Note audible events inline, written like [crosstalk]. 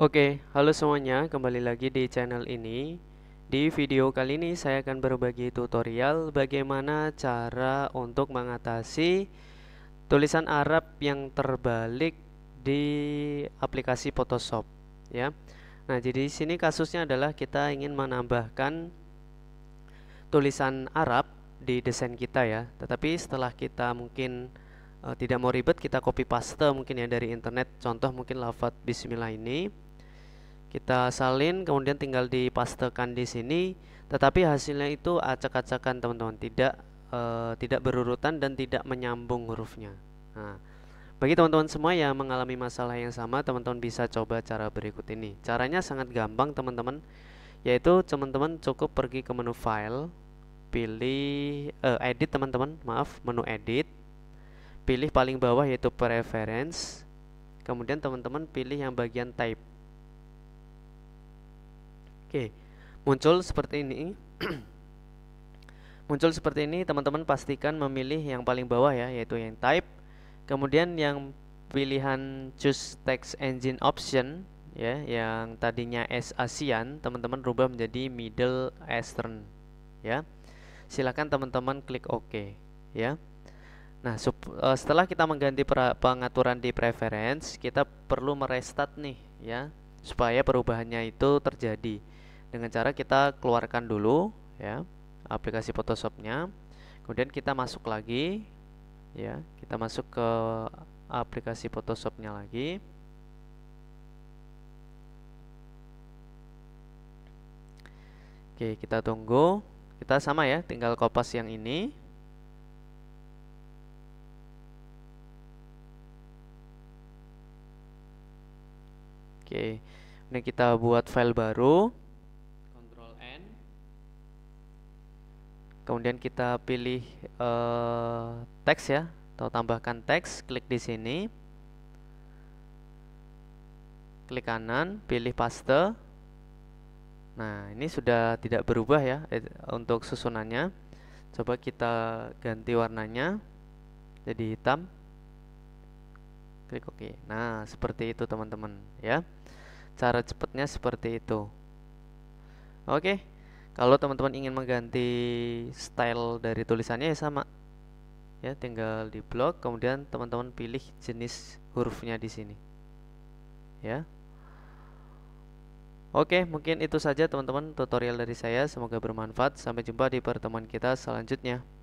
Oke, halo semuanya, kembali lagi di channel ini. Di video kali ini saya akan berbagi tutorial bagaimana cara untuk mengatasi tulisan Arab yang terbalik di aplikasi Photoshop, ya. Nah, jadi di sini kasusnya adalah kita ingin menambahkan tulisan Arab di desain kita ya. Tetapi setelah kita mungkin eh, tidak mau ribet, kita copy paste mungkin ya dari internet. Contoh mungkin lafadz bismillah ini kita salin kemudian tinggal dipastekan di sini tetapi hasilnya itu acak-acakan teman-teman tidak e, tidak berurutan dan tidak menyambung hurufnya nah, bagi teman-teman semua yang mengalami masalah yang sama teman-teman bisa coba cara berikut ini caranya sangat gampang teman-teman yaitu teman-teman cukup pergi ke menu file pilih e, edit teman-teman maaf menu edit pilih paling bawah yaitu preference kemudian teman-teman pilih yang bagian type Oke, muncul seperti ini. [clears throat] muncul seperti ini, teman-teman pastikan memilih yang paling bawah ya, yaitu yang type. Kemudian yang pilihan choose text engine option ya, yang tadinya S ASEAN, teman-teman rubah menjadi Middle Eastern ya. Silakan teman-teman klik OK ya. Nah, sub, uh, e, setelah kita mengganti pengaturan di preference, kita perlu merestart nih ya, supaya perubahannya itu terjadi dengan cara kita keluarkan dulu ya aplikasi Photoshopnya kemudian kita masuk lagi ya kita masuk ke aplikasi Photoshopnya lagi Oke, kita tunggu. Kita sama ya, tinggal kopas yang ini. Oke. Ini kita buat file baru. kemudian kita pilih uh, teks ya atau tambahkan teks klik di sini klik kanan pilih paste nah ini sudah tidak berubah ya eh, untuk susunannya coba kita ganti warnanya jadi hitam klik OK. Nah, seperti itu teman-teman ya. Cara cepatnya seperti itu. Oke. Okay kalau teman-teman ingin mengganti style dari tulisannya ya sama ya tinggal di blok kemudian teman-teman pilih jenis hurufnya di sini ya Oke, mungkin itu saja teman-teman tutorial dari saya. Semoga bermanfaat. Sampai jumpa di pertemuan kita selanjutnya.